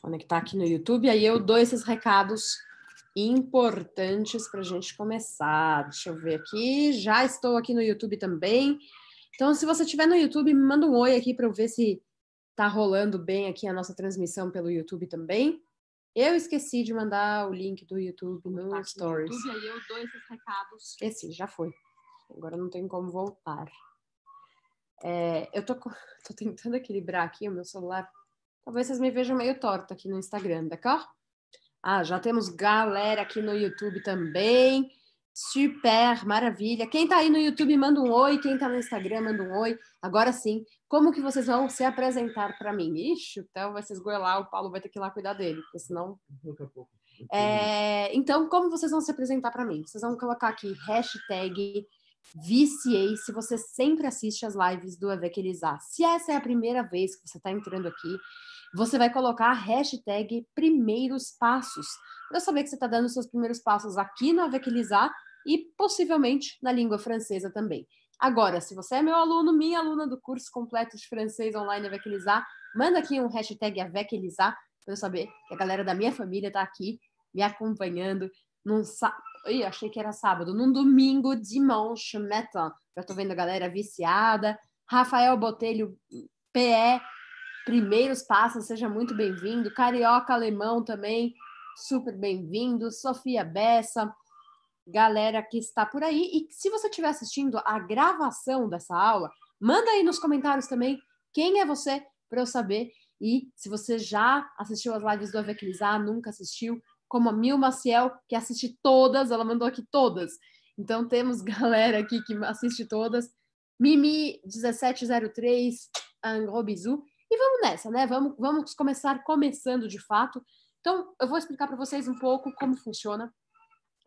conectar aqui no YouTube. Aí eu dou esses recados importantes para a gente começar. Deixa eu ver aqui. Já estou aqui no YouTube também. Então, se você estiver no YouTube, me manda um oi aqui para eu ver se tá rolando bem aqui a nossa transmissão pelo YouTube também. Eu esqueci de mandar o link do YouTube no tá Stories. No YouTube, aí eu dou esses recados. já foi. Agora não tem como voltar. É, eu tô, tô tentando equilibrar aqui o meu celular Talvez vocês me vejam meio torta aqui no Instagram, d'accord? Tá, ah, já temos galera aqui no YouTube também. Super, maravilha. Quem está aí no YouTube, manda um oi. Quem está no Instagram, manda um oi. Agora sim, como que vocês vão se apresentar para mim? Ixi, então vai se esgoelar, o Paulo vai ter que ir lá cuidar dele, porque senão... É, então, como vocês vão se apresentar para mim? Vocês vão colocar aqui hashtag viciei se você sempre assiste as lives do Avec Se essa é a primeira vez que você está entrando aqui, você vai colocar a hashtag primeiros passos, para saber que você está dando seus primeiros passos aqui na Avequilizar e possivelmente na língua francesa também. Agora, se você é meu aluno, minha aluna do curso completo de francês online Avequilizar, manda aqui um hashtag Avequilizar para eu saber que a galera da minha família está aqui me acompanhando num sa... Ih, achei que era sábado, num domingo, dimanche, matin. Já estou vendo a galera viciada. Rafael Botelho, PE, primeiros passos, seja muito bem-vindo. Carioca Alemão também, super bem-vindo. Sofia Bessa, galera que está por aí. E se você estiver assistindo a gravação dessa aula, manda aí nos comentários também quem é você para eu saber. E se você já assistiu as lives do Avequilizar, nunca assistiu, como a Mil Maciel, que assiste todas, ela mandou aqui todas. Então temos galera aqui que assiste todas. Mimi1703, Angrobizu. E vamos nessa, né? Vamos, vamos começar começando de fato. Então, eu vou explicar para vocês um pouco como funciona,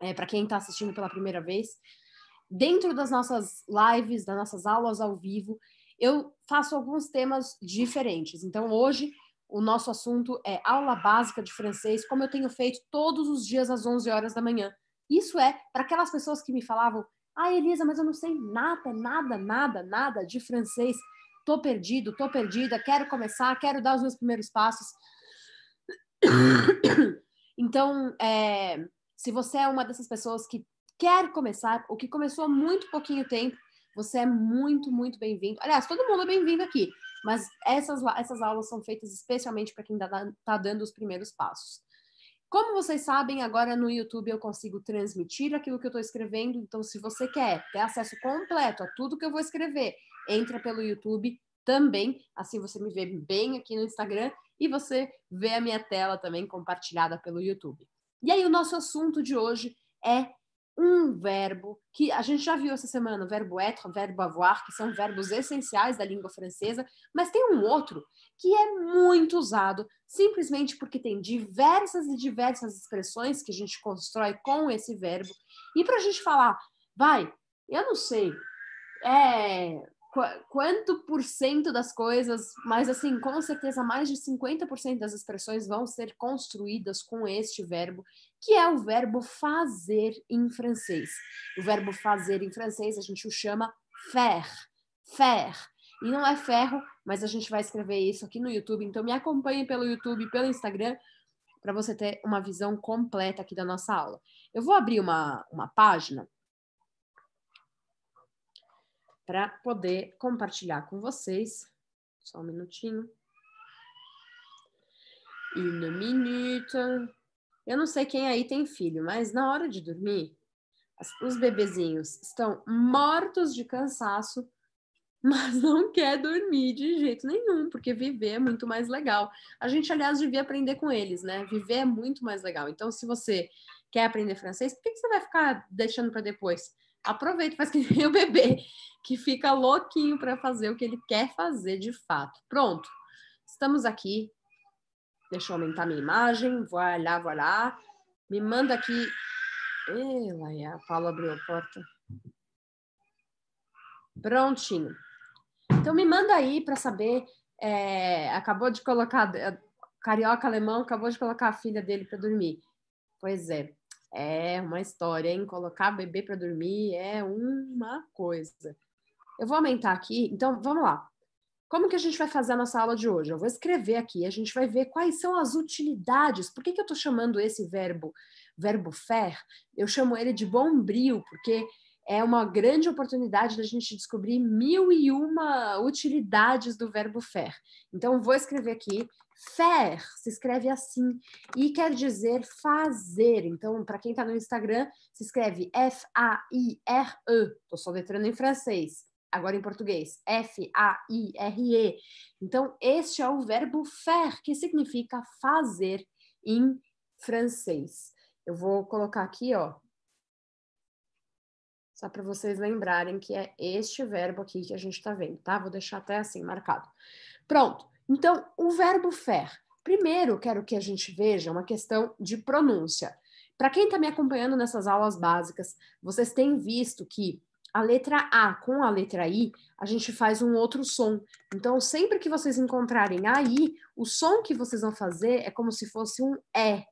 é, para quem está assistindo pela primeira vez. Dentro das nossas lives, das nossas aulas ao vivo, eu faço alguns temas diferentes. Então, hoje, o nosso assunto é aula básica de francês, como eu tenho feito todos os dias às 11 horas da manhã. Isso é para aquelas pessoas que me falavam: Ah, Elisa, mas eu não sei nada, nada, nada, nada de francês tô perdido, tô perdida, quero começar, quero dar os meus primeiros passos. Então, é, se você é uma dessas pessoas que quer começar, ou que começou há muito pouquinho tempo, você é muito, muito bem-vindo. Aliás, todo mundo é bem-vindo aqui, mas essas, essas aulas são feitas especialmente para quem está dando os primeiros passos. Como vocês sabem, agora no YouTube eu consigo transmitir aquilo que eu estou escrevendo. Então, se você quer ter acesso completo a tudo que eu vou escrever, entra pelo YouTube também. Assim você me vê bem aqui no Instagram e você vê a minha tela também compartilhada pelo YouTube. E aí, o nosso assunto de hoje é um verbo que a gente já viu essa semana, o verbo être, o verbo avoir, que são verbos essenciais da língua francesa, mas tem um outro que é muito usado, simplesmente porque tem diversas e diversas expressões que a gente constrói com esse verbo. E para a gente falar, vai, eu não sei, é, quanto por cento das coisas, mas assim, com certeza mais de 50% das expressões vão ser construídas com este verbo que é o verbo fazer em francês. O verbo fazer em francês a gente o chama faire, faire. E não é ferro, mas a gente vai escrever isso aqui no YouTube. Então me acompanhe pelo YouTube, pelo Instagram, para você ter uma visão completa aqui da nossa aula. Eu vou abrir uma, uma página para poder compartilhar com vocês. Só um minutinho. Une minute. Eu não sei quem aí tem filho, mas na hora de dormir, os bebezinhos estão mortos de cansaço, mas não quer dormir de jeito nenhum, porque viver é muito mais legal. A gente, aliás, devia aprender com eles, né? Viver é muito mais legal. Então, se você quer aprender francês, por que, você vai ficar deixando para depois? Aproveita, faz que nem o bebê, que fica louquinho para fazer o que ele quer fazer de fato. Pronto, estamos aqui Deixa eu aumentar minha imagem. Voilà, voilà. Me manda aqui. Ela, a Paula abriu a porta. Prontinho. Então me manda aí para saber. É, acabou de colocar é, carioca alemão acabou de colocar a filha dele para dormir. Pois é, é uma história, hein? Colocar bebê para dormir é uma coisa. Eu vou aumentar aqui, então vamos lá. Como que a gente vai fazer a nossa aula de hoje? Eu vou escrever aqui, a gente vai ver quais são as utilidades. Por que, que eu estou chamando esse verbo, verbo fer? Eu chamo ele de bombril, porque é uma grande oportunidade da gente descobrir mil e uma utilidades do verbo fer. Então, vou escrever aqui. Fer se escreve assim e quer dizer fazer. Então, para quem está no Instagram, se escreve F-A-I-R-E. Estou letrando em francês agora em português, F-A-I-R-E. Então, este é o verbo faire, que significa fazer em francês. Eu vou colocar aqui, ó, só para vocês lembrarem que é este verbo aqui que a gente está vendo, tá? Vou deixar até assim marcado. Pronto. Então, o verbo faire. Primeiro, quero que a gente veja uma questão de pronúncia. Para quem está me acompanhando nessas aulas básicas, vocês têm visto que a letra A com a letra I, a gente faz um outro som. Então, sempre que vocês encontrarem a I, o som que vocês vão fazer é como se fosse um E.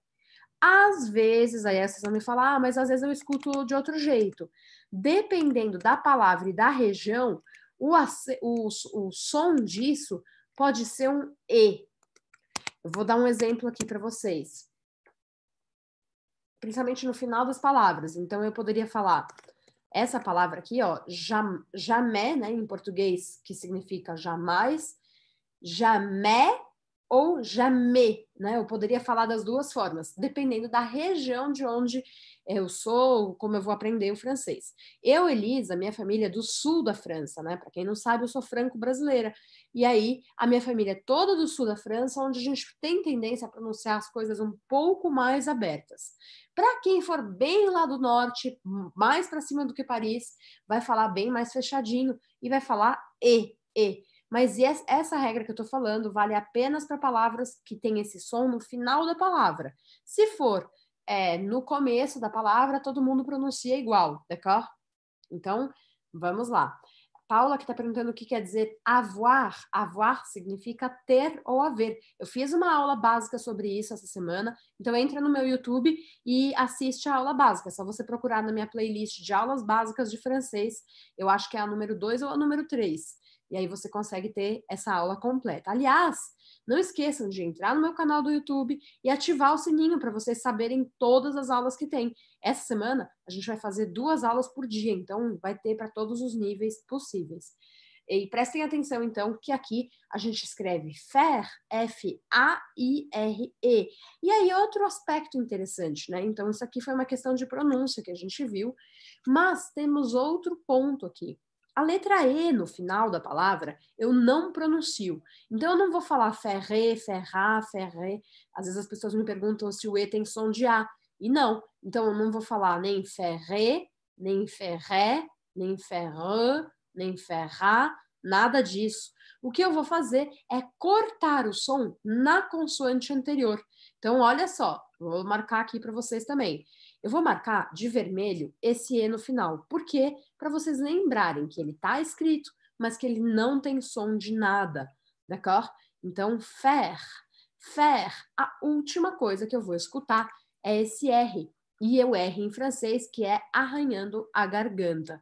Às vezes, aí vocês vão me falar, ah, mas às vezes eu escuto de outro jeito. Dependendo da palavra e da região, o, o, o som disso pode ser um E. Eu vou dar um exemplo aqui para vocês. Principalmente no final das palavras. Então, eu poderia falar essa palavra aqui, ó, jamais, né, em português, que significa jamais, jamais ou jamais, né? Eu poderia falar das duas formas, dependendo da região de onde eu sou, como eu vou aprender o francês. Eu, Elisa, minha família é do sul da França, né? Para quem não sabe, eu sou franco-brasileira. E aí, a minha família é toda do sul da França, onde a gente tem tendência a pronunciar as coisas um pouco mais abertas. Para quem for bem lá do norte, mais para cima do que Paris, vai falar bem mais fechadinho e vai falar e, e. Mas essa regra que eu estou falando vale apenas para palavras que têm esse som no final da palavra. Se for é, no começo da palavra, todo mundo pronuncia igual, d'accord? Então, vamos lá. Paula que está perguntando o que quer dizer avoir. Avoir significa ter ou haver. Eu fiz uma aula básica sobre isso essa semana, então entra no meu YouTube e assiste a aula básica. É só você procurar na minha playlist de aulas básicas de francês. Eu acho que é a número 2 ou a número 3. E aí você consegue ter essa aula completa. Aliás, não esqueçam de entrar no meu canal do YouTube e ativar o sininho para vocês saberem todas as aulas que tem. Essa semana a gente vai fazer duas aulas por dia, então vai ter para todos os níveis possíveis. E prestem atenção, então, que aqui a gente escreve FAIR, F-A-I-R-E. E aí, outro aspecto interessante, né? Então, isso aqui foi uma questão de pronúncia que a gente viu, mas temos outro ponto aqui. A letra E no final da palavra eu não pronuncio. Então eu não vou falar ferré, ferrar, ferré. Às vezes as pessoas me perguntam se o E tem som de A. E não. Então eu não vou falar nem ferré, nem ferré, nem ferré, nem ferrar, nada disso. O que eu vou fazer é cortar o som na consoante anterior. Então olha só, vou marcar aqui para vocês também. Eu vou marcar de vermelho esse E no final. Por quê? Para vocês lembrarem que ele está escrito, mas que ele não tem som de nada. D'accord? Né, então, fer, fer. A última coisa que eu vou escutar é esse R. E eu R em francês, que é arranhando a garganta.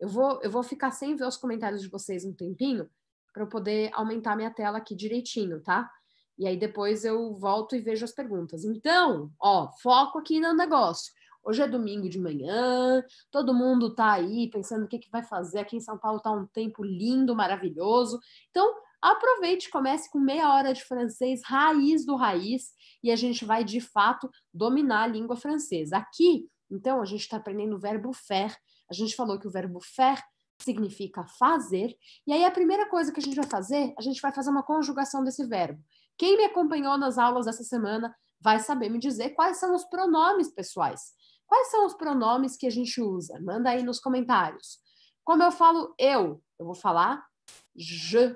Eu vou, eu vou ficar sem ver os comentários de vocês um tempinho para eu poder aumentar minha tela aqui direitinho, tá? E aí depois eu volto e vejo as perguntas. Então, ó, foco aqui no negócio. Hoje é domingo de manhã, todo mundo está aí pensando o que, que vai fazer. Aqui em São Paulo está um tempo lindo, maravilhoso. Então, aproveite, comece com meia hora de francês, raiz do raiz, e a gente vai de fato dominar a língua francesa. Aqui, então, a gente está aprendendo o verbo faire. A gente falou que o verbo faire significa fazer. E aí a primeira coisa que a gente vai fazer, a gente vai fazer uma conjugação desse verbo. Quem me acompanhou nas aulas dessa semana vai saber me dizer quais são os pronomes pessoais. Quais são os pronomes que a gente usa? Manda aí nos comentários. Como eu falo eu, eu vou falar je,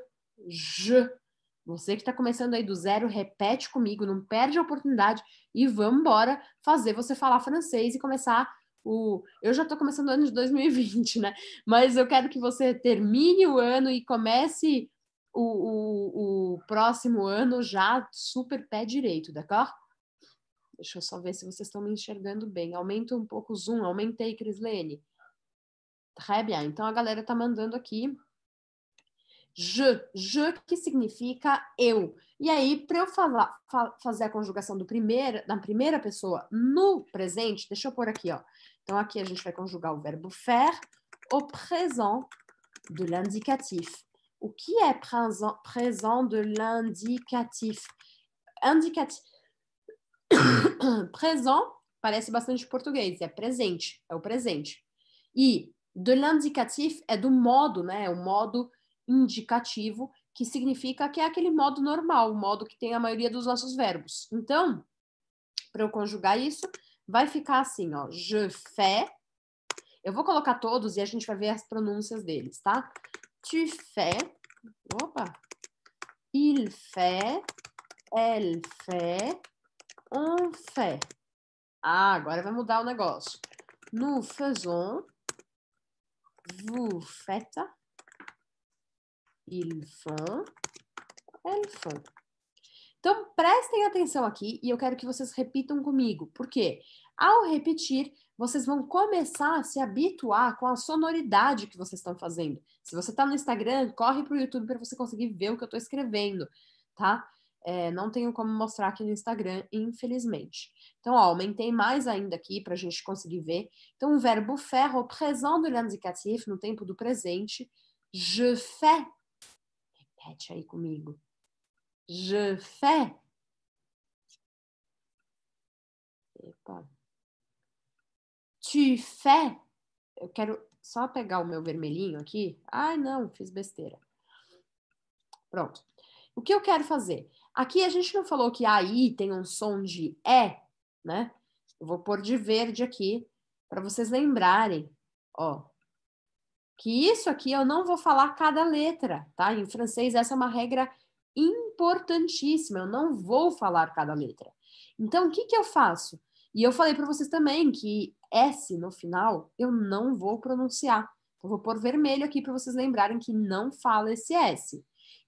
je. Você que está começando aí do zero, repete comigo, não perde a oportunidade e vamos embora fazer você falar francês e começar o. Eu já estou começando o ano de 2020, né? Mas eu quero que você termine o ano e comece o, o, o próximo ano já super pé direito, d'accord? Deixa eu só ver se vocês estão me enxergando bem. Aumenta um pouco o zoom. Aumentei, Crislene. bien. Então a galera tá mandando aqui. Je, je que significa eu. E aí, para eu falar, fa fazer a conjugação do primeiro, da primeira pessoa no presente, deixa eu pôr aqui, ó. Então aqui a gente vai conjugar o verbo faire au présent de l'indicatif. O que é présent, présent de l'indicatif? Indicatif présent parece bastante português, é presente, é o presente. E de l'indicatif é do modo, né? É o modo indicativo, que significa que é aquele modo normal, o modo que tem a maioria dos nossos verbos. Então, para eu conjugar isso, vai ficar assim, ó, je fais. Eu vou colocar todos e a gente vai ver as pronúncias deles, tá? Tu fais. Opa. Il fait, elle fait, on fait. Ah, agora vai mudar o negócio. Nous faisons, vous faites, ils font, elles font. Então, prestem atenção aqui e eu quero que vocês repitam comigo, porque ao repetir, vocês vão começar a se habituar com a sonoridade que vocês estão fazendo. Se você está no Instagram, corre para o YouTube para você conseguir ver o que eu estou escrevendo, tá? É, não tenho como mostrar aqui no Instagram, infelizmente. Então, ó, aumentei mais ainda aqui para a gente conseguir ver. Então, o verbo faire au présent de l'indicatif, no tempo do presente. Je fais. Repete aí comigo. Je fais. Epa. Tu fais. Eu quero só pegar o meu vermelhinho aqui. Ai, não, fiz besteira. Pronto. O que eu quero fazer? Aqui a gente não falou que i tem um som de E, né? Eu vou pôr de verde aqui para vocês lembrarem, ó. Que isso aqui eu não vou falar cada letra, tá? Em francês essa é uma regra importantíssima, eu não vou falar cada letra. Então o que que eu faço? E eu falei para vocês também que S no final eu não vou pronunciar. Eu vou pôr vermelho aqui para vocês lembrarem que não fala esse S.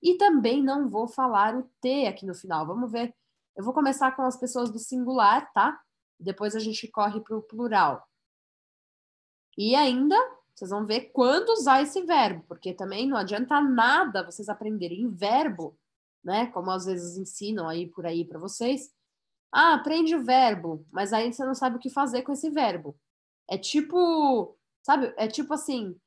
E também não vou falar o T aqui no final. Vamos ver. Eu vou começar com as pessoas do singular, tá? Depois a gente corre para o plural. E ainda, vocês vão ver quando usar esse verbo, porque também não adianta nada vocês aprenderem verbo, né? Como às vezes ensinam aí por aí para vocês. Ah, aprende o verbo, mas aí você não sabe o que fazer com esse verbo. É tipo, sabe? É tipo assim,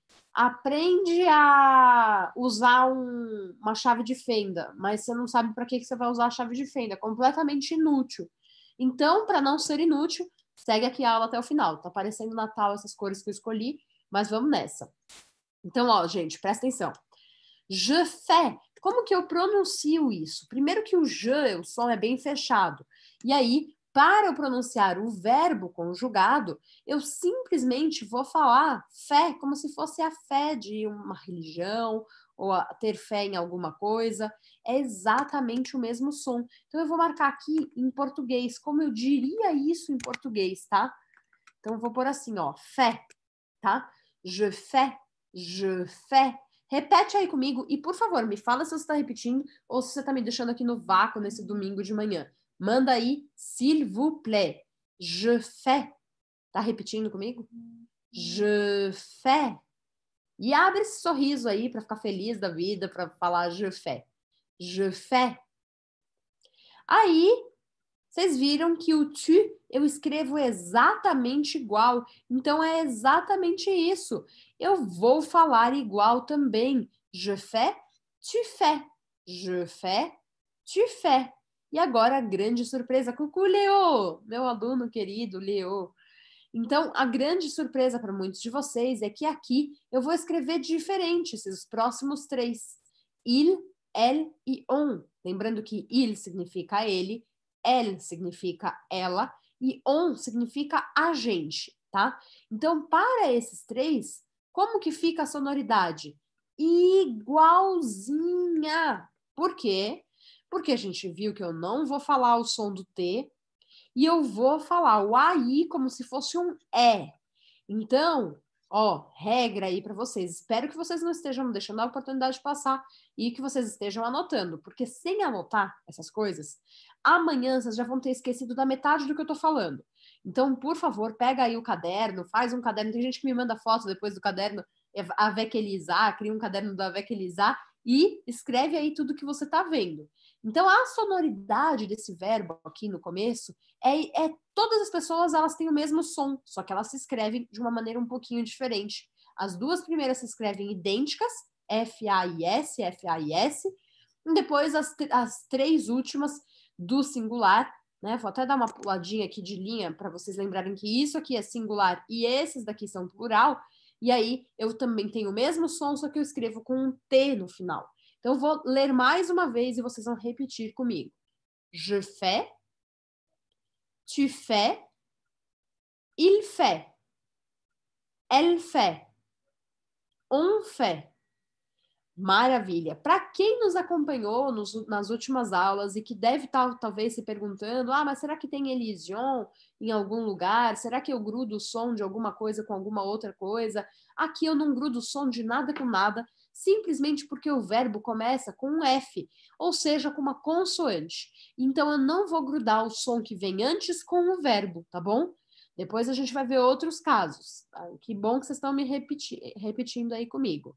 aprende a usar um, uma chave de fenda, mas você não sabe para que, que você vai usar a chave de fenda, é completamente inútil. Então, para não ser inútil, segue aqui a aula até o final. Tá aparecendo Natal essas cores que eu escolhi, mas vamos nessa. Então, ó, gente, presta atenção. Je fais. Como que eu pronuncio isso? Primeiro que o je, o som é bem fechado. E aí, para eu pronunciar o verbo conjugado, eu simplesmente vou falar fé, como se fosse a fé de uma religião ou ter fé em alguma coisa. É exatamente o mesmo som. Então, eu vou marcar aqui em português, como eu diria isso em português, tá? Então, eu vou pôr assim, ó, fé, tá? Je fé, je fé. Repete aí comigo e, por favor, me fala se você está repetindo ou se você está me deixando aqui no vácuo nesse domingo de manhã. Manda aí, s'il vous plaît. Je fais. Tá repetindo comigo? Je fais. E abre esse sorriso aí para ficar feliz da vida, para falar je fais. Je fais. Aí, vocês viram que o tu eu escrevo exatamente igual. Então é exatamente isso. Eu vou falar igual também. Je fais, tu fais. Je fais, tu fais. E agora a grande surpresa com o Leo, meu aluno querido Leo. Então, a grande surpresa para muitos de vocês é que aqui eu vou escrever diferente esses próximos três: il, el e on. Lembrando que il significa ele, el significa ela e on significa a gente, tá? Então, para esses três, como que fica a sonoridade? Igualzinha. Por quê? Porque a gente viu que eu não vou falar o som do T e eu vou falar o AI como se fosse um E. Então, ó, regra aí para vocês. Espero que vocês não estejam deixando a oportunidade passar e que vocês estejam anotando, porque sem anotar essas coisas, amanhã vocês já vão ter esquecido da metade do que eu tô falando. Então, por favor, pega aí o caderno, faz um caderno. Tem gente que me manda foto depois do caderno, é, a cria um caderno da Vequelizar e escreve aí tudo que você está vendo. Então, a sonoridade desse verbo aqui no começo é, é, todas as pessoas elas têm o mesmo som, só que elas se escrevem de uma maneira um pouquinho diferente. As duas primeiras se escrevem idênticas, F-A-I-S, F-A-I-S, e depois as, as três últimas do singular, né? Vou até dar uma puladinha aqui de linha para vocês lembrarem que isso aqui é singular e esses daqui são plural. E aí eu também tenho o mesmo som, só que eu escrevo com um T no final. Então eu vou ler mais uma vez e vocês vão repetir comigo. Je fais, tu fais, il fait, elle fait, on fait. Maravilha. Para quem nos acompanhou nos, nas últimas aulas e que deve estar tá, talvez se perguntando: ah, mas será que tem elision em algum lugar? Será que eu grudo o som de alguma coisa com alguma outra coisa? Aqui eu não grudo o som de nada com nada, simplesmente porque o verbo começa com um F, ou seja, com uma consoante. Então eu não vou grudar o som que vem antes com o verbo, tá bom? Depois a gente vai ver outros casos. Ah, que bom que vocês estão me repeti repetindo aí comigo.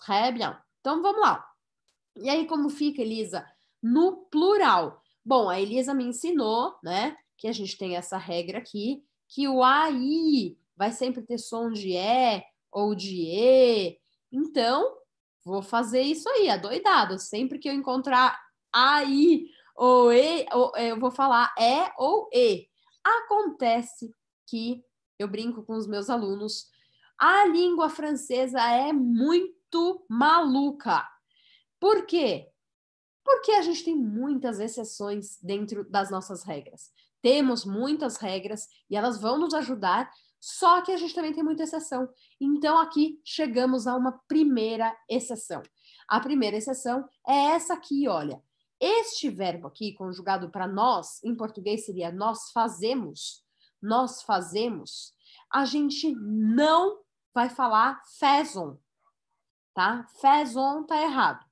Très bien. Então vamos lá. E aí, como fica, Elisa? No plural. Bom, a Elisa me ensinou, né, que a gente tem essa regra aqui, que o AI vai sempre ter som de E ou de E. Então, vou fazer isso aí, adoidado. Sempre que eu encontrar AI ou E, ou, é, eu vou falar E ou E. Acontece que eu brinco com os meus alunos, a língua francesa é muito muito maluca. Por quê? Porque a gente tem muitas exceções dentro das nossas regras. Temos muitas regras e elas vão nos ajudar, só que a gente também tem muita exceção. Então aqui chegamos a uma primeira exceção. A primeira exceção é essa aqui, olha. Este verbo aqui, conjugado para nós, em português seria nós fazemos, nós fazemos, a gente não vai falar fazem, tá? Fezon tá errado.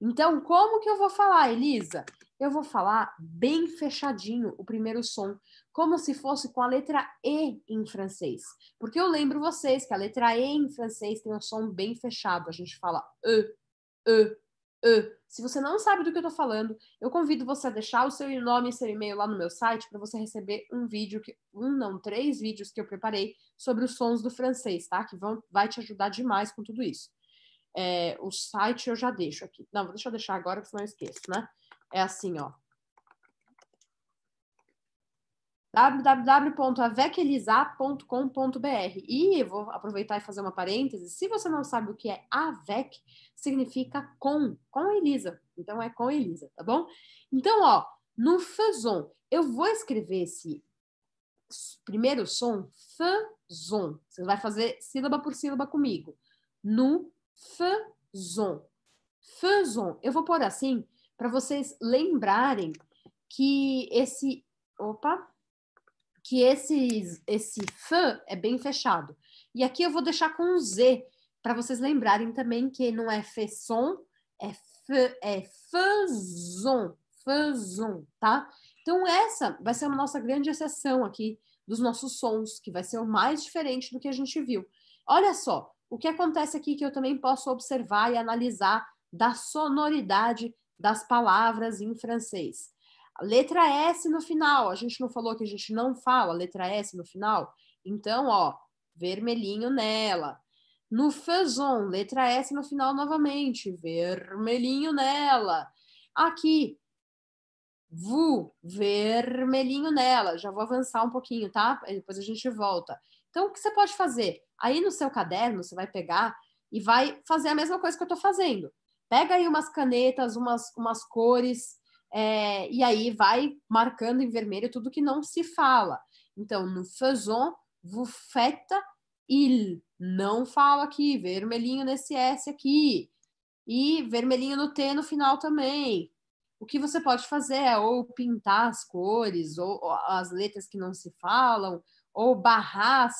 Então, como que eu vou falar, Elisa? Eu vou falar bem fechadinho o primeiro som, como se fosse com a letra E em francês. Porque eu lembro vocês que a letra E em francês tem um som bem fechado. A gente fala E, E, E. Se você não sabe do que eu estou falando, eu convido você a deixar o seu nome e seu e-mail lá no meu site para você receber um vídeo, que, um não, três vídeos que eu preparei sobre os sons do francês, tá? Que vão, vai te ajudar demais com tudo isso. É, o site eu já deixo aqui. Não, deixa eu deixar agora, senão eu esqueço, né? É assim, ó. www.avecelisa.com.br E vou aproveitar e fazer uma parêntese. Se você não sabe o que é AVEC, significa com, com Elisa. Então é com Elisa, tá bom? Então, ó, no fazon, eu vou escrever esse primeiro som, fazon. Você vai fazer sílaba por sílaba comigo. No faisons. Faisons. Eu vou pôr assim para vocês lembrarem que esse, opa, que esse esse f é bem fechado. E aqui eu vou deixar com um z para vocês lembrarem também que não é faisons, é f, é faisons, faisons, tá? Então essa vai ser a nossa grande exceção aqui dos nossos sons, que vai ser o mais diferente do que a gente viu. Olha só, o que acontece aqui que eu também posso observar e analisar da sonoridade das palavras em francês. letra S no final, a gente não falou que a gente não fala letra S no final? Então, ó, vermelhinho nela. No faison, letra S no final novamente, vermelhinho nela. Aqui, vu, vermelhinho nela. Já vou avançar um pouquinho, tá? Depois a gente volta. Então, o que você pode fazer? Aí no seu caderno, você vai pegar e vai fazer a mesma coisa que eu estou fazendo. Pega aí umas canetas, umas, umas cores, é, e aí vai marcando em vermelho tudo que não se fala. Então, no faisons, vous faites il. Não fala aqui, vermelhinho nesse S aqui. E vermelhinho no T no final também. O que você pode fazer é ou pintar as cores, ou, ou as letras que não se falam, ou barrar,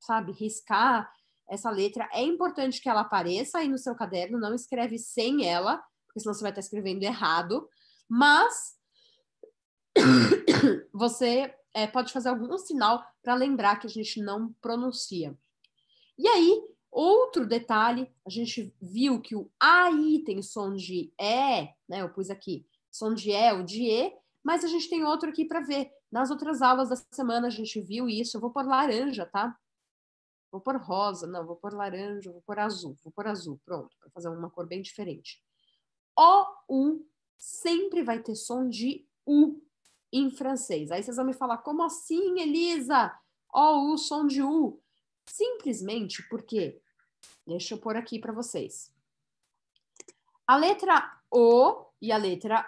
sabe, riscar essa letra, é importante que ela apareça aí no seu caderno, não escreve sem ela, porque senão você vai estar escrevendo errado, mas você é, pode fazer algum sinal para lembrar que a gente não pronuncia. E aí, outro detalhe, a gente viu que o AI tem som de E, né? Eu pus aqui som de E o de E, mas a gente tem outro aqui para ver, nas outras aulas da semana a gente viu isso. Eu vou pôr laranja, tá? Vou pôr rosa, não, vou pôr laranja, vou pôr azul, vou pôr azul, pronto, para fazer uma cor bem diferente. o u sempre vai ter som de U em francês. Aí vocês vão me falar, como assim, Elisa? O, U, som de U. Simplesmente porque, deixa eu pôr aqui para vocês. A letra O e a letra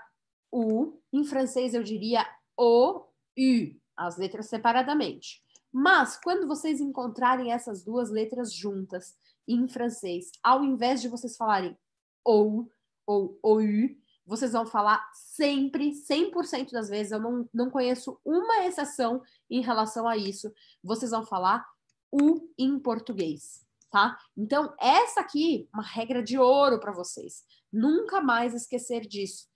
U, em francês eu diria O U, as letras separadamente. Mas quando vocês encontrarem essas duas letras juntas em francês, ao invés de vocês falarem ou ou ou vocês vão falar sempre, 100% das vezes, eu não, não conheço uma exceção em relação a isso, vocês vão falar u em português, tá? Então, essa aqui, uma regra de ouro para vocês. Nunca mais esquecer disso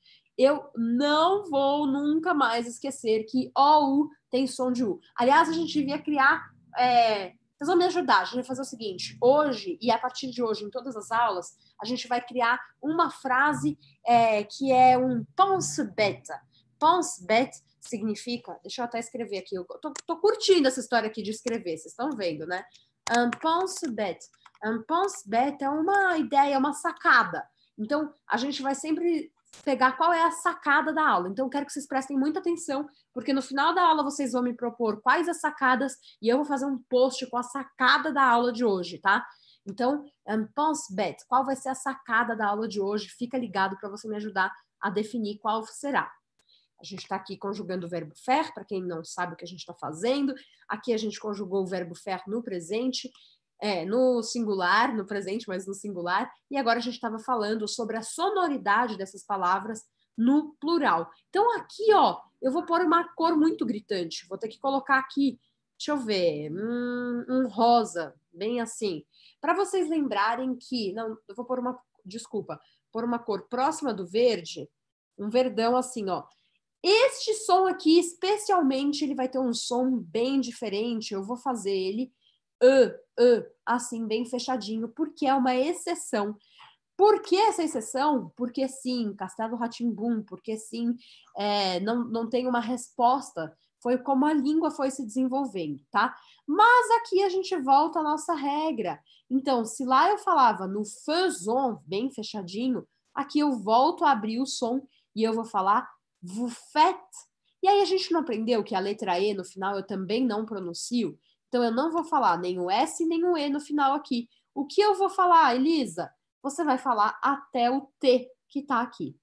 eu não vou nunca mais esquecer que OU tem som de U. Aliás, a gente devia criar. É... Vocês vão me ajudar, a gente vai fazer o seguinte: hoje, e a partir de hoje, em todas as aulas, a gente vai criar uma frase é, que é um ponce beta. Ponce bet significa. Deixa eu até escrever aqui, eu tô, tô curtindo essa história aqui de escrever, vocês estão vendo, né? Um ponce beta. Um ponce beta é uma ideia, é uma sacada. Então, a gente vai sempre pegar qual é a sacada da aula. Então, eu quero que vocês prestem muita atenção, porque no final da aula vocês vão me propor quais as sacadas e eu vou fazer um post com a sacada da aula de hoje, tá? Então, um, pense bête, qual vai ser a sacada da aula de hoje? Fica ligado para você me ajudar a definir qual será. A gente está aqui conjugando o verbo fer para quem não sabe o que a gente está fazendo. Aqui a gente conjugou o verbo fer no presente é, no singular, no presente, mas no singular. E agora a gente estava falando sobre a sonoridade dessas palavras no plural. Então aqui, ó, eu vou pôr uma cor muito gritante. Vou ter que colocar aqui, deixa eu ver, um, um rosa, bem assim. Para vocês lembrarem que, não, eu vou pôr uma, desculpa, pôr uma cor próxima do verde, um verdão assim, ó. Este som aqui, especialmente, ele vai ter um som bem diferente. Eu vou fazer ele uh, uh, assim, bem fechadinho, porque é uma exceção. Por que essa exceção? Porque sim, Castelo Ratimbum, porque sim, é, não, não tem uma resposta. Foi como a língua foi se desenvolvendo, tá? Mas aqui a gente volta à nossa regra. Então, se lá eu falava no fuzon bem fechadinho, aqui eu volto a abrir o som e eu vou falar vufet. E aí a gente não aprendeu que a letra E no final eu também não pronuncio? Então eu não vou falar nem o S nem o E no final aqui. O que eu vou falar, Elisa? Você vai falar até o T que está aqui.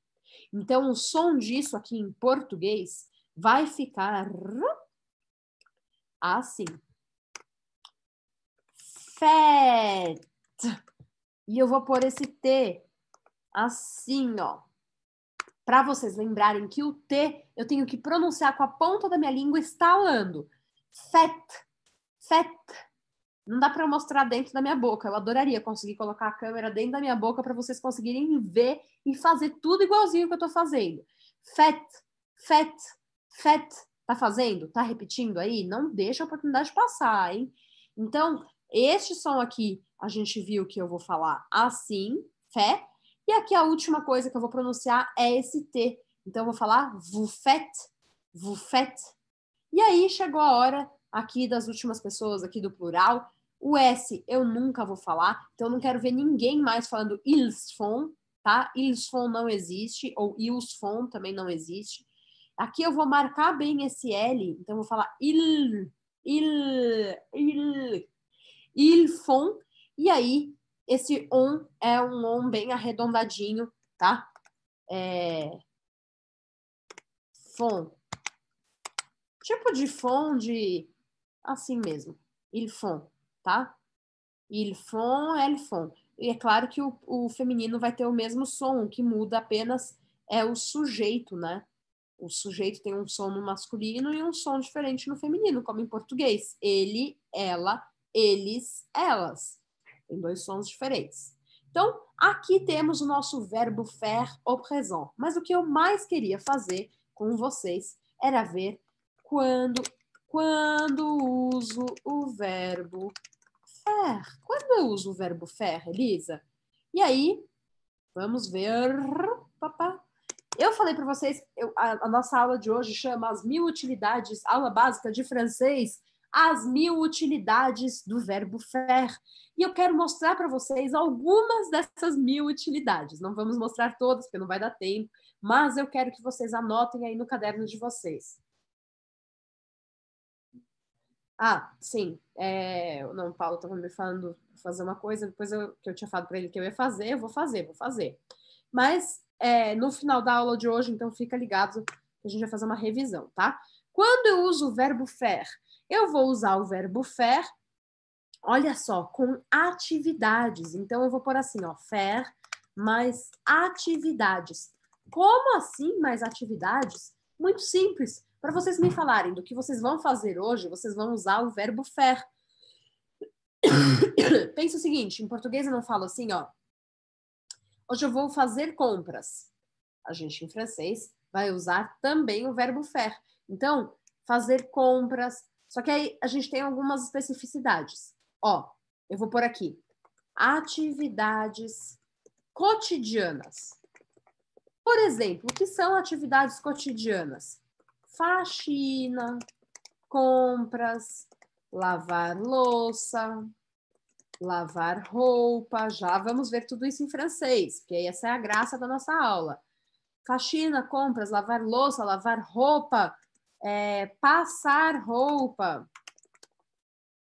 Então o som disso aqui em português vai ficar assim. Fat. E eu vou pôr esse T assim, ó. Para vocês lembrarem que o T eu tenho que pronunciar com a ponta da minha língua estalando. Fat. Fet, Não dá para mostrar dentro da minha boca. Eu adoraria conseguir colocar a câmera dentro da minha boca para vocês conseguirem ver e fazer tudo igualzinho que eu estou fazendo. Fet, fet, fet, Tá fazendo? Tá repetindo aí? Não deixa a oportunidade passar, hein? Então, este som aqui, a gente viu que eu vou falar assim, fé. E aqui a última coisa que eu vou pronunciar é esse T. Então, eu vou falar vufet, vufet. E aí chegou a hora aqui das últimas pessoas, aqui do plural. O S eu nunca vou falar, então eu não quero ver ninguém mais falando ils font, tá? Ils font não existe, ou ils font também não existe. Aqui eu vou marcar bem esse L, então eu vou falar il, il, il, il font, e aí esse on é um on bem arredondadinho, tá? É... Fon. Tipo de fon de assim mesmo. ilfon, tá? Ilfon, elfon. É e é claro que o, o feminino vai ter o mesmo som, o que muda apenas é o sujeito, né? O sujeito tem um som no masculino e um som diferente no feminino, como em português. Ele, ela, eles, elas. Tem dois sons diferentes. Então, aqui temos o nosso verbo faire au présent. Mas o que eu mais queria fazer com vocês era ver quando quando uso o verbo fer. Quando eu uso o verbo fer, Elisa? E aí, vamos ver. Papá. Eu falei para vocês, eu, a, a nossa aula de hoje chama As Mil Utilidades, aula básica de francês, As Mil Utilidades do Verbo Faire. E eu quero mostrar para vocês algumas dessas mil utilidades. Não vamos mostrar todas, porque não vai dar tempo, mas eu quero que vocês anotem aí no caderno de vocês. Ah, sim. É, não, o Paulo estava me falando fazer uma coisa, depois eu, que eu tinha falado para ele que eu ia fazer, eu vou fazer, vou fazer. Mas é, no final da aula de hoje, então fica ligado que a gente vai fazer uma revisão, tá? Quando eu uso o verbo faire, eu vou usar o verbo faire, olha só, com atividades. Então eu vou pôr assim, ó, faire mais atividades. Como assim mais atividades? Muito simples para vocês me falarem do que vocês vão fazer hoje, vocês vão usar o verbo faire. Pensa o seguinte, em português eu não falo assim, ó. Hoje eu vou fazer compras. A gente em francês vai usar também o verbo faire. Então, fazer compras. Só que aí a gente tem algumas especificidades. Ó, eu vou por aqui. Atividades cotidianas. Por exemplo, o que são atividades cotidianas? faxina, compras, lavar louça, lavar roupa. Já vamos ver tudo isso em francês, porque essa é a graça da nossa aula. Faxina, compras, lavar louça, lavar roupa, é, passar roupa,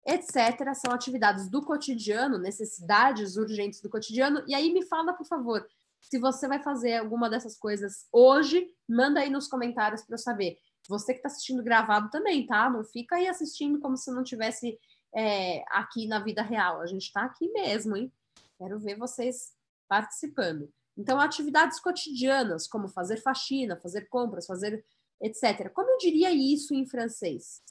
etc. São atividades do cotidiano, necessidades urgentes do cotidiano. E aí me fala, por favor, se você vai fazer alguma dessas coisas hoje, manda aí nos comentários para eu saber. Você que está assistindo gravado também, tá? Não fica aí assistindo como se não tivesse é, aqui na vida real. A gente está aqui mesmo, hein? Quero ver vocês participando. Então, atividades cotidianas, como fazer faxina, fazer compras, fazer etc. Como eu diria isso em francês?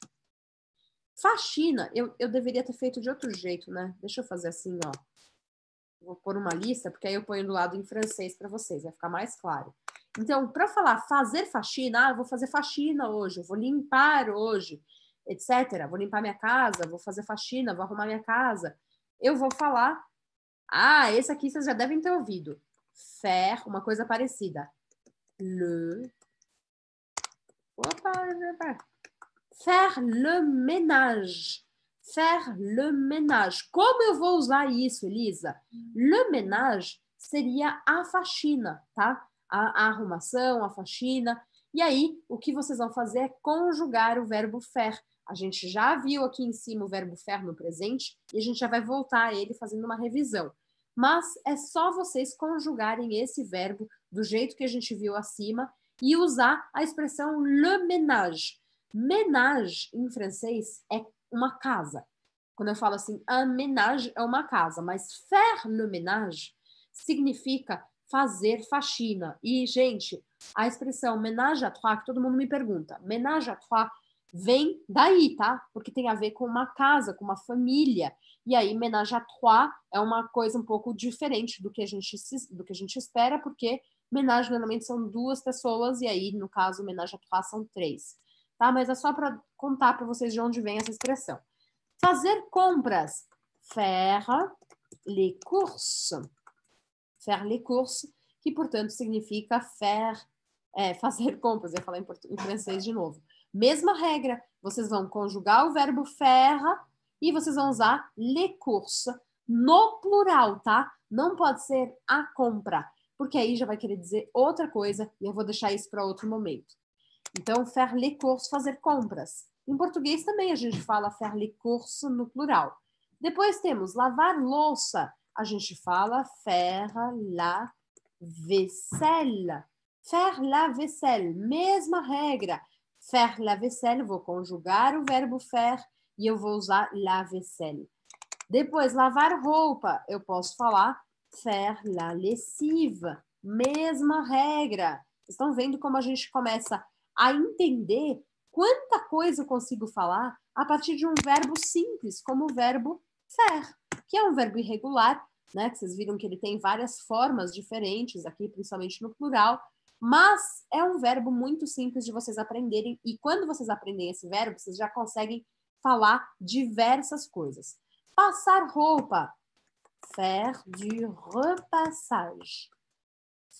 Faxina, eu, eu deveria ter feito de outro jeito, né? Deixa eu fazer assim, ó. Vou pôr uma lista, porque aí eu ponho do lado em francês para vocês, vai ficar mais claro. Então, para falar fazer faxina, ah, vou fazer faxina hoje, vou limpar hoje, etc. Vou limpar minha casa, vou fazer faxina, vou arrumar minha casa. Eu vou falar, ah, esse aqui vocês já devem ter ouvido. Faire, uma coisa parecida. Le. Opa, faire le ménage. Faire le ménage. Como eu vou usar isso, Elisa? Hum. Le ménage seria a faxina, tá? a, a arrumação, a faxina. E aí, o que vocês vão fazer é conjugar o verbo faire. A gente já viu aqui em cima o verbo faire no presente e a gente já vai voltar a ele fazendo uma revisão. Mas é só vocês conjugarem esse verbo do jeito que a gente viu acima e usar a expressão le ménage. Ménage em francês é uma casa. Quando eu falo assim, un ménage é uma casa, mas faire le ménage significa fazer faxina. E, gente, a expressão menage à trois, que todo mundo me pergunta, menage à trois vem daí, tá? Porque tem a ver com uma casa, com uma família. E aí, menage à trois é uma coisa um pouco diferente do que a gente, do que a gente espera, porque menage normalmente são duas pessoas, e aí, no caso, menage à trois são três. Tá? Mas é só para contar para vocês de onde vem essa expressão. Fazer compras. Faire les courses faire les courses, que portanto significa faire, é, fazer compras. Eu falei em, em francês de novo. Mesma regra, vocês vão conjugar o verbo faire e vocês vão usar les courses no plural, tá? Não pode ser a compra, porque aí já vai querer dizer outra coisa e eu vou deixar isso para outro momento. Então, faire les courses, fazer compras. Em português também a gente fala faire les courses no plural. Depois temos lavar louça a gente fala faire la vaisselle. Faire la vaisselle, mesma regra. Faire la vaisselle, vou conjugar o verbo faire e eu vou usar la vaisselle. Depois, lavar roupa, eu posso falar faire la lessive, mesma regra. Estão vendo como a gente começa a entender quanta coisa eu consigo falar a partir de um verbo simples, como o verbo faire que é um verbo irregular, né? Que vocês viram que ele tem várias formas diferentes aqui, principalmente no plural, mas é um verbo muito simples de vocês aprenderem, e quando vocês aprendem esse verbo, vocês já conseguem falar diversas coisas. Passar roupa. Faire du repassage.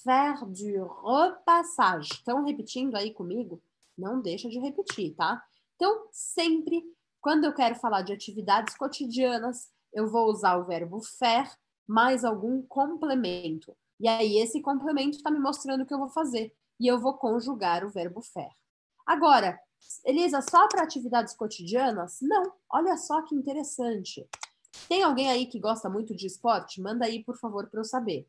Faire du repassage. Estão repetindo aí comigo? Não deixa de repetir, tá? Então, sempre quando eu quero falar de atividades cotidianas, eu vou usar o verbo fer mais algum complemento. E aí, esse complemento está me mostrando o que eu vou fazer. E eu vou conjugar o verbo fer. Agora, Elisa, só para atividades cotidianas? Não. Olha só que interessante. Tem alguém aí que gosta muito de esporte? Manda aí, por favor, para eu saber.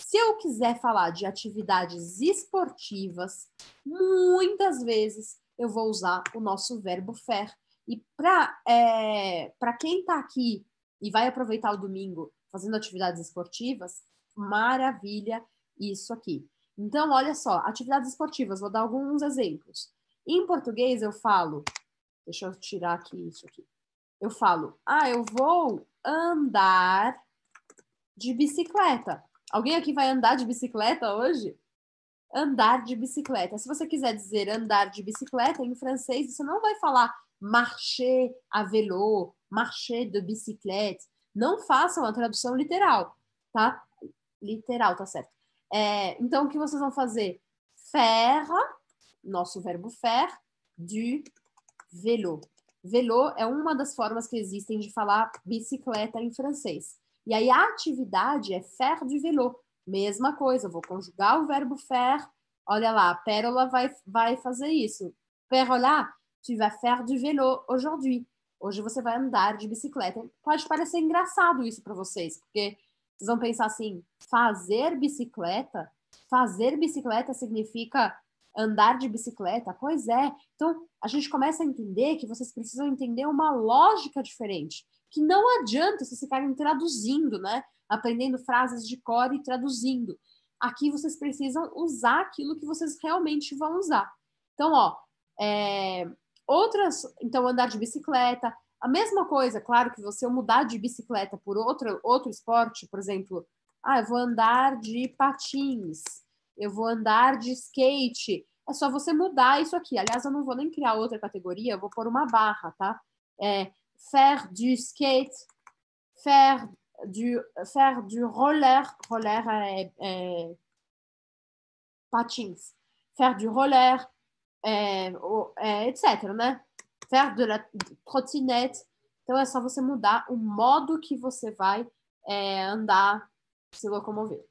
Se eu quiser falar de atividades esportivas, muitas vezes eu vou usar o nosso verbo fer E para é, quem está aqui e vai aproveitar o domingo fazendo atividades esportivas, maravilha isso aqui. Então, olha só, atividades esportivas, vou dar alguns exemplos. Em português eu falo, deixa eu tirar aqui isso aqui. Eu falo, ah, eu vou andar de bicicleta. Alguém aqui vai andar de bicicleta hoje? Andar de bicicleta. Se você quiser dizer andar de bicicleta em francês, você não vai falar marcher a vélo, marcher de bicicleta. Não façam a tradução literal, tá? Literal, tá certo. É, então, o que vocês vão fazer? Faire, nosso verbo faire, du vélo. Vélo é uma das formas que existem de falar bicicleta em francês. E aí a atividade é faire du vélo. Mesma coisa, vou conjugar o verbo faire. Olha lá, a Pérola vai, vai fazer isso. Pérola, tu vai faire du vélo aujourd'hui. Hoje você vai andar de bicicleta. Pode parecer engraçado isso para vocês, porque vocês vão pensar assim: fazer bicicleta? Fazer bicicleta significa andar de bicicleta? Pois é. Então, a gente começa a entender que vocês precisam entender uma lógica diferente, que não adianta vocês ficarem traduzindo, né? Aprendendo frases de cor e traduzindo. Aqui vocês precisam usar aquilo que vocês realmente vão usar. Então, ó, é, Outras, então, andar de bicicleta, a mesma coisa, claro que você mudar de bicicleta por outro, outro esporte, por exemplo, ah, eu vou andar de patins, eu vou andar de skate. É só você mudar isso aqui. Aliás, eu não vou nem criar outra categoria, eu vou pôr uma barra, tá? É faire du skate, faire du, faire du roller, roller é, é patins, faire du roller, é, é, etc, né? la trottinette. Então é só você mudar o modo que você vai é, andar, se locomover.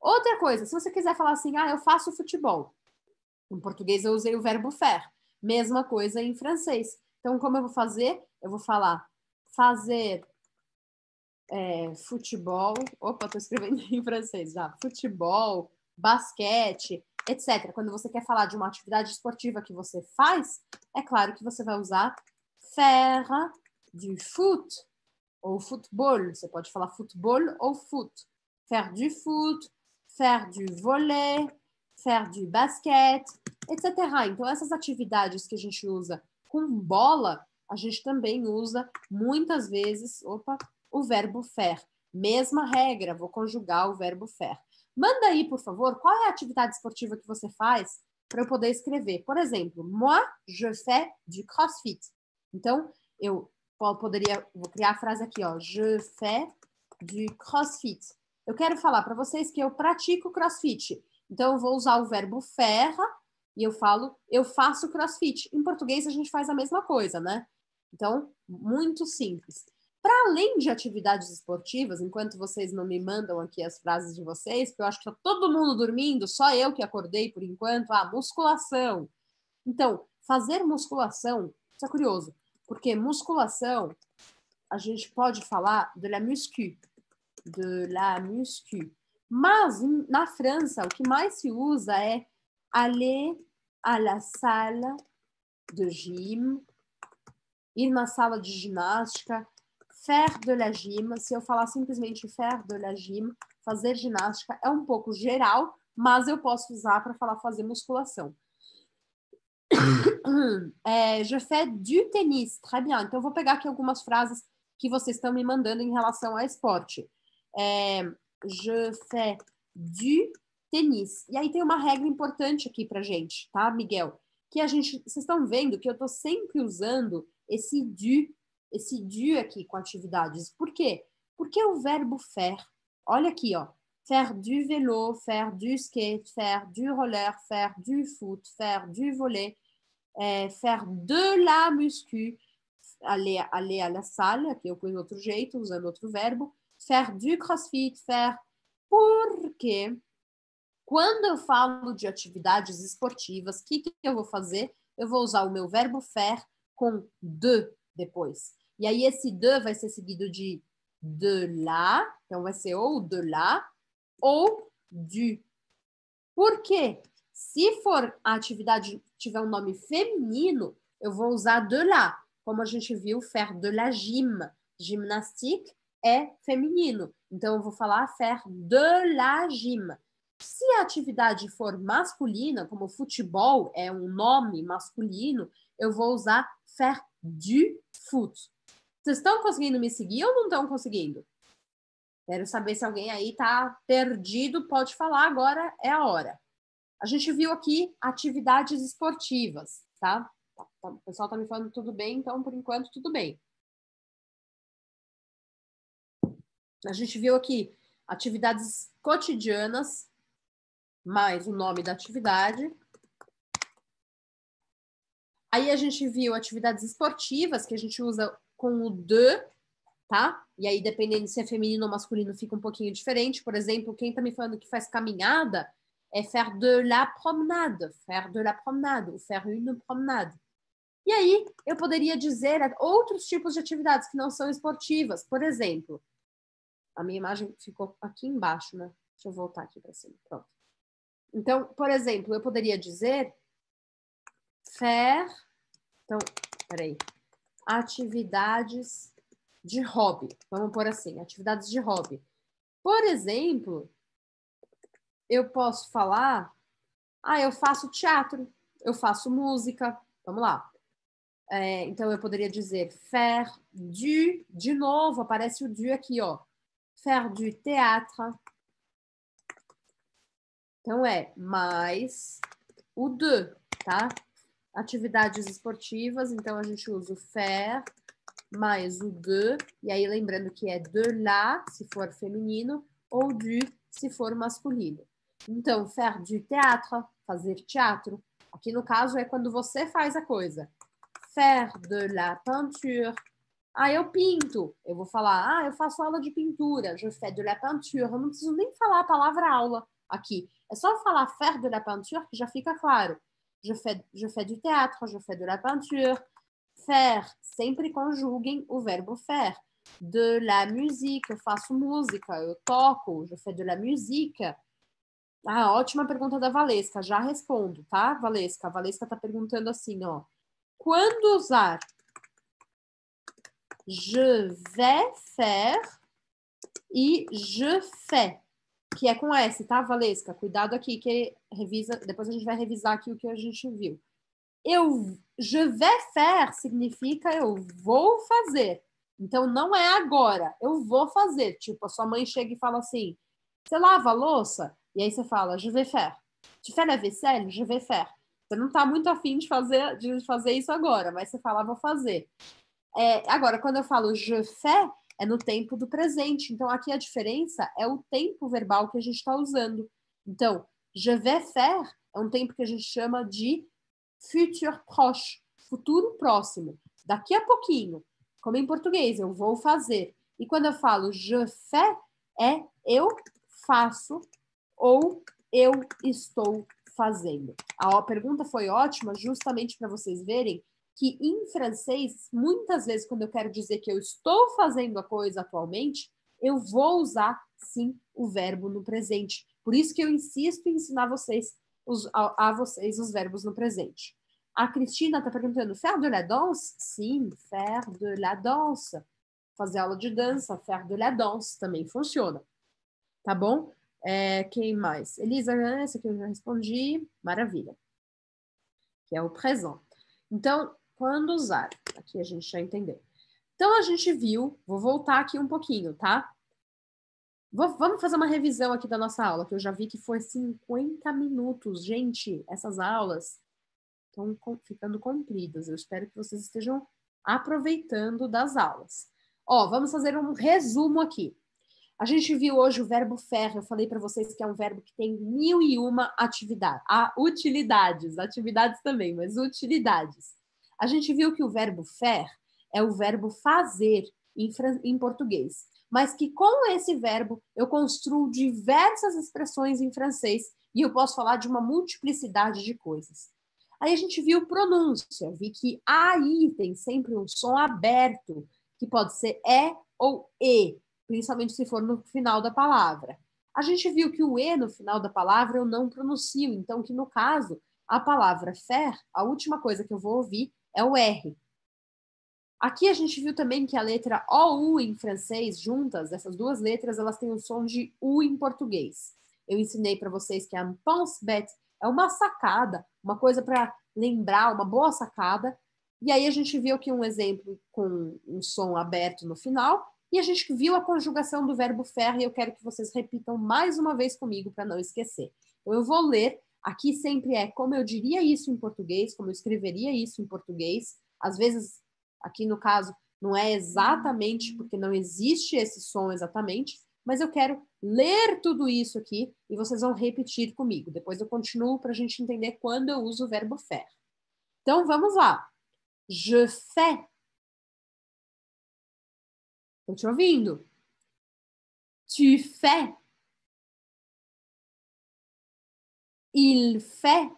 Outra coisa, se você quiser falar assim, ah, eu faço futebol. Em português eu usei o verbo faire. Mesma coisa em francês. Então, como eu vou fazer? Eu vou falar fazer é, futebol. Opa, tô escrevendo em francês já. Futebol basquete, etc. Quando você quer falar de uma atividade esportiva que você faz, é claro que você vai usar faire du foot ou futebol. Você pode falar futebol ou foot. Faire du foot, faire du volley, faire du basquete, etc. Então, essas atividades que a gente usa com bola, a gente também usa muitas vezes opa, o verbo faire. Mesma regra, vou conjugar o verbo faire. Manda aí, por favor, qual é a atividade esportiva que você faz para eu poder escrever. Por exemplo, moi, je fais du crossfit. Então, eu poderia, vou criar a frase aqui, ó, je fais du crossfit. Eu quero falar para vocês que eu pratico crossfit. Então, eu vou usar o verbo ferra e eu falo, eu faço crossfit. Em português, a gente faz a mesma coisa, né? Então, muito simples. Para além de atividades esportivas, enquanto vocês não me mandam aqui as frases de vocês, porque eu acho que está todo mundo dormindo, só eu que acordei por enquanto, ah, musculação. Então, fazer musculação, isso é curioso, porque musculação, a gente pode falar de la muscu, de la muscu. Mas na França, o que mais se usa é aller à la salle de gym, ir na sala de ginástica, faire de la gym, se eu falar simplesmente faire de la gym, fazer ginástica, é um pouco geral, mas eu posso usar para falar fazer musculação. é, je fais du tennis, très bien. Então, eu vou pegar aqui algumas frases que vocês estão me mandando em relação a esporte. É, je fais du tennis. E aí tem uma regra importante aqui para gente, tá, Miguel? Que a gente, vocês estão vendo que eu estou sempre usando esse du esse dia aqui com atividades. Por quê? Porque é o verbo faire, olha aqui, ó, faire du vélo, faire du skate, faire du roller, faire du foot, faire du volley, é, faire de la muscu, aller, aller à la salle, que eu pus outro jeito, usando outro verbo, faire du crossfit, faire. Porque quando eu falo de atividades esportivas, o que, que eu vou fazer? Eu vou usar o meu verbo faire com de depois. E aí esse de vai ser seguido de de lá, então vai ser ou de lá ou du. Por quê? Se for a atividade tiver um nome feminino, eu vou usar de lá, como a gente viu, faire de la gym, gymnastique é feminino. Então eu vou falar faire de la gym. Se a atividade for masculina, como futebol é um nome masculino, eu vou usar faire du foot. Vocês estão conseguindo me seguir ou não estão conseguindo? Quero saber se alguém aí está perdido, pode falar agora, é a hora. A gente viu aqui atividades esportivas, tá? tá, tá o pessoal está me falando tudo bem, então por enquanto tudo bem. A gente viu aqui atividades cotidianas, mais o nome da atividade. Aí a gente viu atividades esportivas, que a gente usa com o de, tá? E aí, dependendo se é feminino ou masculino, fica um pouquinho diferente. Por exemplo, quem tá me falando que faz caminhada é faire de la promenade, faire de la promenade, ou faire une promenade. E aí, eu poderia dizer outros tipos de atividades que não são esportivas. Por exemplo, a minha imagem ficou aqui embaixo, né? Deixa eu voltar aqui para cima. Pronto. Então, por exemplo, eu poderia dizer faire. Então, peraí, atividades de hobby. Vamos por assim, atividades de hobby. Por exemplo, eu posso falar, ah, eu faço teatro, eu faço música, vamos lá. É, então eu poderia dizer faire du, de novo, aparece o du aqui, ó. Faire du théâtre. Então é mais o de, tá? atividades esportivas, então a gente usa o faire mais o de, e aí lembrando que é de la, se for feminino, ou du, se for masculino. Então, faire du théâtre, fazer teatro, aqui no caso é quando você faz a coisa. Faire de la peinture, ah, eu pinto. Eu vou falar, ah, eu faço aula de pintura. Je fais de la peinture. Eu não preciso nem falar a palavra aula aqui. É só falar faire de la peinture que já fica claro je fais, je fais du théâtre, je fais de la peinture. Faire, sempre conjuguem o verbo faire. De la musique, eu faço música, eu toco, je fais de la musique. Ah, ótima pergunta da Valesca, já respondo, tá, Valesca? A Valesca tá perguntando assim, ó. Quando usar je vais faire e je fais? que é com S, tá, Valesca? Cuidado aqui, que revisa, depois a gente vai revisar aqui o que a gente viu. Eu, je vais faire significa eu vou fazer. Então, não é agora, eu vou fazer. Tipo, a sua mãe chega e fala assim, você lava a louça? E aí você fala, je vais faire. Tu fais la vaisselle? Je vais faire. Você não está muito afim de fazer, de fazer isso agora, mas você fala, vou fazer. É, agora, quando eu falo je fais, é no tempo do presente. Então, aqui a diferença é o tempo verbal que a gente está usando. Então, je vais faire é um tempo que a gente chama de futur proche, futuro próximo. Daqui a pouquinho, como em português, eu vou fazer. E quando eu falo je fais, é eu faço ou eu estou fazendo. A pergunta foi ótima justamente para vocês verem que em francês, muitas vezes, quando eu quero dizer que eu estou fazendo a coisa atualmente, eu vou usar sim o verbo no presente. Por isso que eu insisto em ensinar vocês os, a, a, vocês os verbos no presente. A Cristina está perguntando: faire de la danse? Sim, faire de la danse. Fazer aula de dança, faire de la danse também funciona. Tá bom? É, quem mais? Elisa, essa que eu já respondi. Maravilha. Que é o presente. Então, quando usar. Aqui a gente já entendeu. Então a gente viu, vou voltar aqui um pouquinho, tá? Vou, vamos fazer uma revisão aqui da nossa aula, que eu já vi que foi 50 minutos. Gente, essas aulas estão com, ficando compridas. Eu espero que vocês estejam aproveitando das aulas. Ó, vamos fazer um resumo aqui. A gente viu hoje o verbo ferro. Eu falei para vocês que é um verbo que tem mil e uma atividades, ah, utilidades, atividades também, mas utilidades. A gente viu que o verbo faire é o verbo fazer em, português, mas que com esse verbo eu construo diversas expressões em francês e eu posso falar de uma multiplicidade de coisas. Aí a gente viu pronúncia, vi que aí tem sempre um som aberto, que pode ser é ou e, principalmente se for no final da palavra. A gente viu que o e no final da palavra eu não pronuncio, então que no caso a palavra faire, a última coisa que eu vou ouvir é o R. Aqui a gente viu também que a letra OU em francês, juntas, essas duas letras, elas têm o som de U em português. Eu ensinei para vocês que a pense-bête é uma sacada, uma coisa para lembrar, uma boa sacada. E aí a gente viu que um exemplo com um som aberto no final, e a gente viu a conjugação do verbo faire, e eu quero que vocês repitam mais uma vez comigo para não esquecer. Então, eu vou ler Aqui sempre é como eu diria isso em português, como eu escreveria isso em português. Às vezes, aqui no caso, não é exatamente porque não existe esse som exatamente, mas eu quero ler tudo isso aqui e vocês vão repetir comigo. Depois eu continuo para a gente entender quando eu uso o verbo faire. Então vamos lá. Je fais. Estou te ouvindo. Tu fais. Il fait.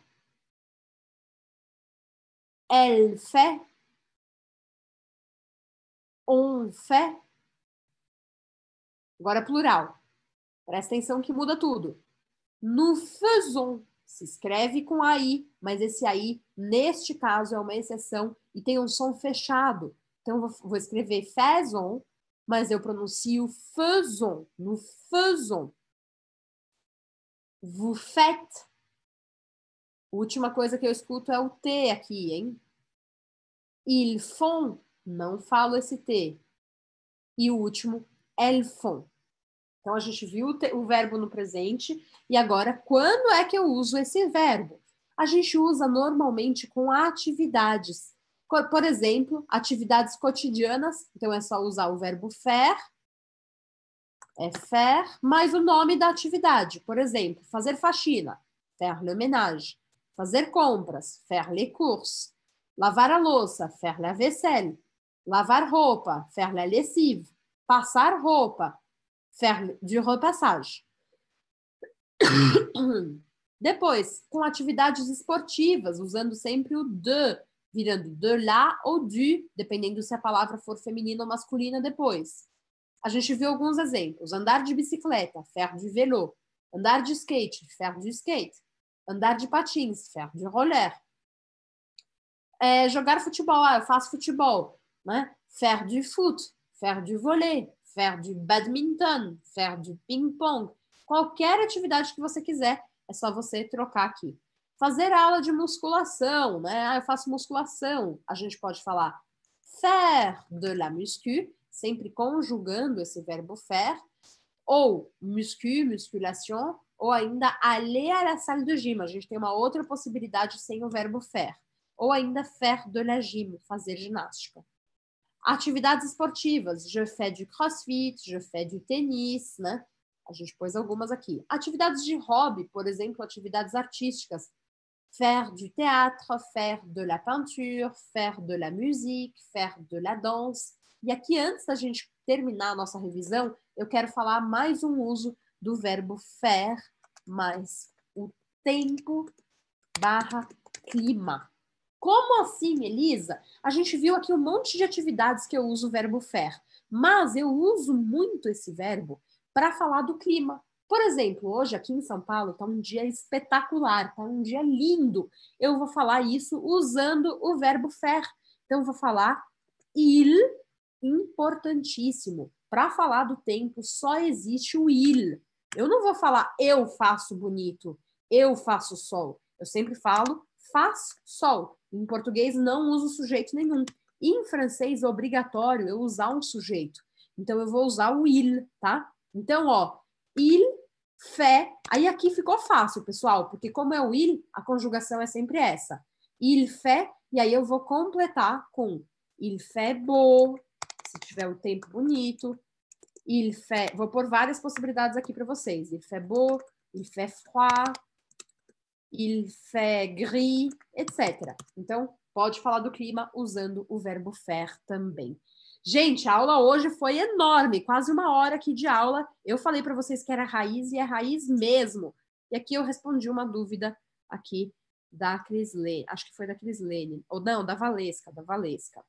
Elle fait. On fait. Agora é plural. Presta atenção que muda tudo. No faisons se escreve com AI, mas esse AI, neste caso, é uma exceção e tem um som fechado. Então, vou, vou escrever faison, mas eu pronuncio faison, no faison. Vous faites, Última coisa que eu escuto é o T aqui, hein? ilfon. não falo esse T. E o último, elfon. Então a gente viu o verbo no presente e agora quando é que eu uso esse verbo? A gente usa normalmente com atividades. Por exemplo, atividades cotidianas, então é só usar o verbo fer. É fer mais o nome da atividade. Por exemplo, fazer faxina, faire le ménage. Fazer compras, faire les courses. Lavar a louça, faire la vaisselle. Lavar roupa, faire la lessive. Passar roupa, faire du repassage. Depois, com atividades esportivas, usando sempre o de, virando de lá ou du, dependendo se a palavra for feminina ou masculina depois. A gente viu alguns exemplos: andar de bicicleta, ferro de velo, andar de skate, ferro de skate, andar de patins, faire de roller. É, jogar futebol, ah, eu faço futebol, né? Faire du foot, faire du vôlei, faire du badminton, faire du ping-pong. Qualquer atividade que você quiser, é só você trocar aqui. Fazer aula de musculação, né? Ah, eu faço musculação. A gente pode falar faire de la muscu, sempre conjugando esse verbo faire, ou muscu, musculation, ou ainda aller à salle de gym. A gente tem uma outra possibilidade sem o verbo faire, ou ainda faire de la gym, fazer ginástica. Atividades esportivas, je fais du crossfit, je fais du tênis, né? A gente pôs algumas aqui. Atividades de hobby, por exemplo, atividades artísticas. Faire du théâtre, faire de la peinture, faire de la musique, faire de la danse. E aqui, antes da gente terminar a nossa revisão, eu quero falar mais um uso do verbo faire mais o tempo barra clima. Como assim, Elisa? A gente viu aqui um monte de atividades que eu uso o verbo fer, mas eu uso muito esse verbo para falar do clima. Por exemplo, hoje aqui em São Paulo está um dia espetacular, está um dia lindo. Eu vou falar isso usando o verbo fer. Então, eu vou falar il, importantíssimo. Para falar do tempo, só existe o il. Eu não vou falar eu faço bonito, eu faço sol. Eu sempre falo faz sol. Em português não uso sujeito nenhum. E em francês é obrigatório eu usar um sujeito. Então eu vou usar o il, tá? Então, ó, il fait. Aí aqui ficou fácil, pessoal, porque como é o il, a conjugação é sempre essa. Il fait, e aí eu vou completar com il fait beau, se tiver o tempo bonito, il fait, vou pôr várias possibilidades aqui para vocês. Il fait beau, il fait froid, il fait gris, etc. Então, pode falar do clima usando o verbo faire também. Gente, a aula hoje foi enorme, quase uma hora aqui de aula. Eu falei para vocês que era raiz e é raiz mesmo. E aqui eu respondi uma dúvida aqui da Crislene, acho que foi da Crislene, ou não, da Valesca, da Valesca.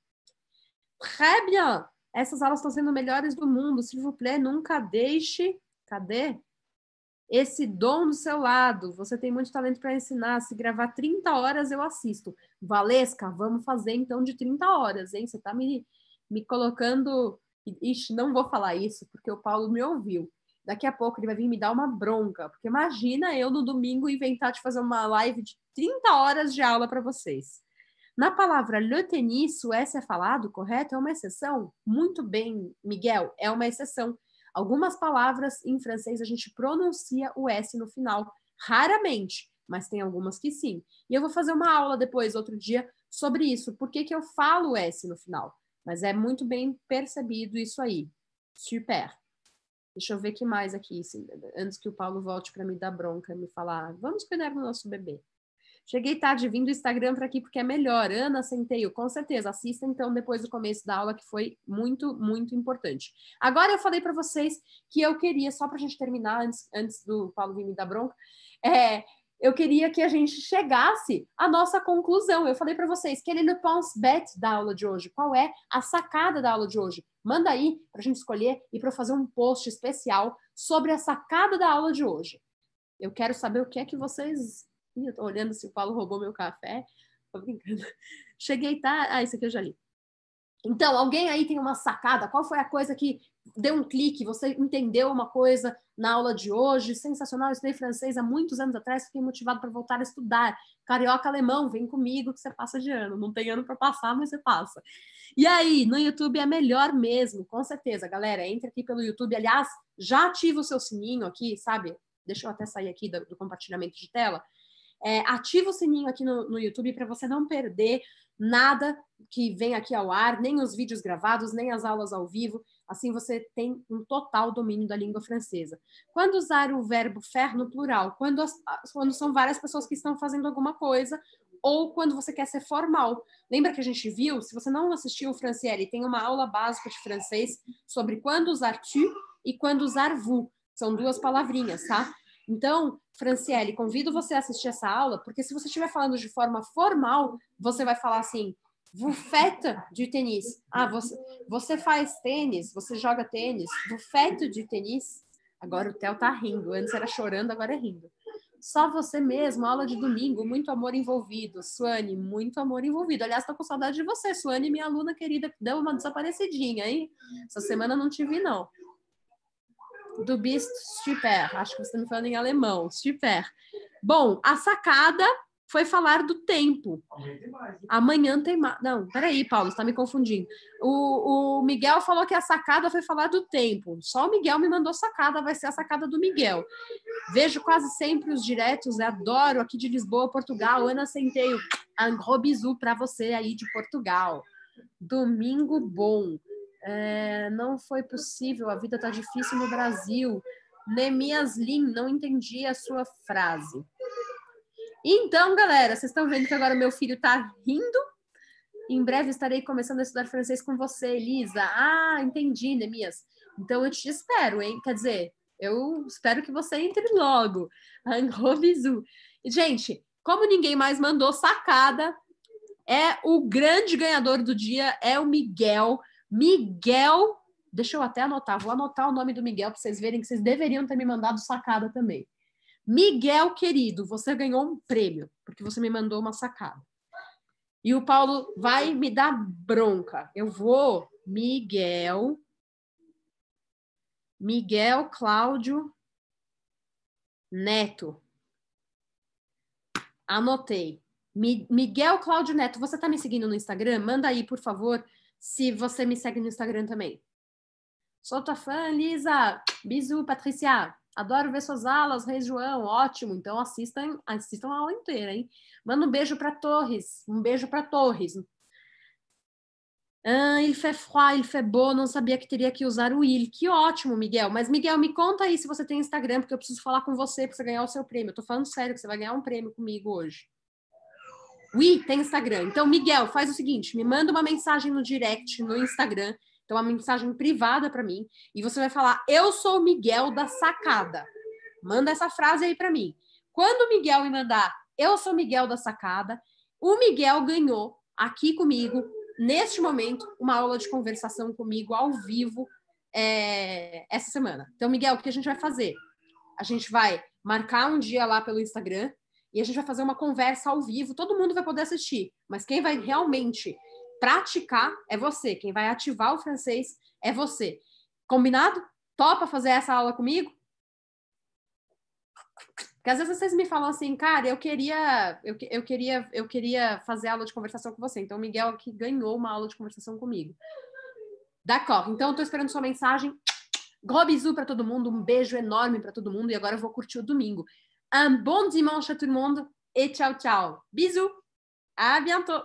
Très bien! Essas aulas estão sendo melhores do mundo. Se nunca deixe. Cadê? Esse dom do seu lado. Você tem muito talento para ensinar. Se gravar 30 horas, eu assisto. Valesca, vamos fazer então de 30 horas, hein? Você está me, me colocando. Ixi, não vou falar isso, porque o Paulo me ouviu daqui a pouco ele vai vir me dar uma bronca, porque imagina eu no domingo inventar de fazer uma live de 30 horas de aula para vocês. Na palavra le tennis, o S é falado, correto? É uma exceção? Muito bem, Miguel, é uma exceção. Algumas palavras em francês a gente pronuncia o S no final, raramente, mas tem algumas que sim. E eu vou fazer uma aula depois, outro dia, sobre isso. Por que, que eu falo o S no final? Mas é muito bem percebido isso aí. Super. Deixa eu ver que mais aqui, antes que o Paulo volte para me dar bronca e me falar, ah, vamos cuidar do nosso bebê. Cheguei tarde vindo do Instagram para aqui porque é melhor. Ana Centeio, com certeza. Assista então depois do começo da aula, que foi muito, muito importante. Agora eu falei para vocês que eu queria, só para a gente terminar antes, antes do Paulo vir me dar bronca, é, eu queria que a gente chegasse à nossa conclusão. Eu falei para vocês, que ele le pense bet da aula de hoje. Qual é a sacada da aula de hoje? Manda aí para a gente escolher e para fazer um post especial sobre a sacada da aula de hoje. Eu quero saber o que é que vocês Ih, assim, eu tô olhando se o Paulo roubou meu café. Tô brincando. Cheguei, tá? Ah, isso aqui eu já li. Então, alguém aí tem uma sacada? Qual foi a coisa que deu um clique? Você entendeu uma coisa na aula de hoje? Sensacional, eu estudei francês há muitos anos atrás, fiquei motivado para voltar a estudar. Carioca alemão, vem comigo que você passa de ano. Não tem ano para passar, mas você passa. E aí, no YouTube é melhor mesmo, com certeza, galera. Entre aqui pelo YouTube. Aliás, já ativa o seu sininho aqui, sabe? Deixa eu até sair aqui do, do compartilhamento de tela é, ativa o sininho aqui no, no YouTube para você não perder nada que vem aqui ao ar, nem os vídeos gravados, nem as aulas ao vivo. Assim você tem um total domínio da língua francesa. Quando usar o verbo faire no plural, quando, as, quando são várias pessoas que estão fazendo alguma coisa, ou quando você quer ser formal. Lembra que a gente viu? Se você não assistiu o Franciele, tem uma aula básica de francês sobre quando usar tu e quando usar vous. São duas palavrinhas, tá? Então, Franciele, convido você a assistir essa aula, porque se você estiver falando de forma formal, você vai falar assim: vous de tênis. Ah, você, você faz tênis, você joga tênis. Vous de tênis. Agora o Theo tá rindo. Antes era chorando, agora é rindo. Só você mesmo, aula de domingo, muito amor envolvido. Suane, muito amor envolvido. Aliás, tô com saudade de você, Suane, minha aluna querida, que deu uma desaparecidinha, hein? Essa semana não te vi, não do bist super. Acho que você está me falando em alemão. Super. Bom, a sacada foi falar do tempo. Amanhã tem mais. Não, peraí, Paulo, está me confundindo. O, o Miguel falou que a sacada foi falar do tempo. Só o Miguel me mandou sacada, vai ser a sacada do Miguel. Vejo quase sempre os diretos, né? adoro aqui de Lisboa, Portugal. Ana Centeio, um gros para você aí de Portugal. Domingo bom é, não foi possível, a vida está difícil no Brasil. Nemias Lin, não entendi a sua frase. Então, galera, vocês estão vendo que agora meu filho está rindo? Em breve estarei começando a estudar francês com você, Elisa. Ah, entendi, Nemias. Então eu te espero, hein? Quer dizer, eu espero que você entre logo. Angrobizu. Gente, como ninguém mais mandou sacada, é o grande ganhador do dia, é o Miguel Miguel. Deixa eu até anotar, vou anotar o nome do Miguel para vocês verem que vocês deveriam ter me mandado sacada também. Miguel, querido, você ganhou um prêmio, porque você me mandou uma sacada. E o Paulo vai me dar bronca. Eu vou, Miguel. Miguel Cláudio Neto. Anotei. Mi Miguel Cláudio Neto, você está me seguindo no Instagram? Manda aí, por favor, se você me segue no Instagram também. Sou tua fã, Lisa. Bisu, Patrícia. Adoro ver suas aulas, Rei João. Ótimo. Então assistam, assistam a aula inteira, hein? Manda um beijo para Torres. Um beijo para Torres. Ah, ele fait froid, ele fait beau. Não sabia que teria que usar o il. Que ótimo, Miguel. Mas, Miguel, me conta aí se você tem Instagram, porque eu preciso falar com você para você ganhar o seu prêmio. Eu tô falando sério que você vai ganhar um prêmio comigo hoje. We tem Instagram. Então, Miguel, faz o seguinte: me manda uma mensagem no direct no Instagram. Então, uma mensagem privada para mim. E você vai falar: Eu sou o Miguel da sacada. Manda essa frase aí para mim. Quando o Miguel me mandar: Eu sou o Miguel da sacada, o Miguel ganhou aqui comigo, neste momento, uma aula de conversação comigo ao vivo é, essa semana. Então, Miguel, o que a gente vai fazer? A gente vai marcar um dia lá pelo Instagram e a gente vai fazer uma conversa ao vivo, todo mundo vai poder assistir, mas quem vai realmente praticar é você, quem vai ativar o francês é você. Combinado? Topa fazer essa aula comigo? Porque às vezes vocês me falam assim, cara, eu queria, eu, eu queria, eu queria fazer aula de conversação com você. Então, o Miguel aqui ganhou uma aula de conversação comigo. Da Copa. Então, eu tô esperando sua mensagem. Gobizu para todo mundo, um beijo enorme para todo mundo e agora eu vou curtir o domingo. Un bon dimanche à tout le monde et ciao, ciao. Bisous. À bientôt.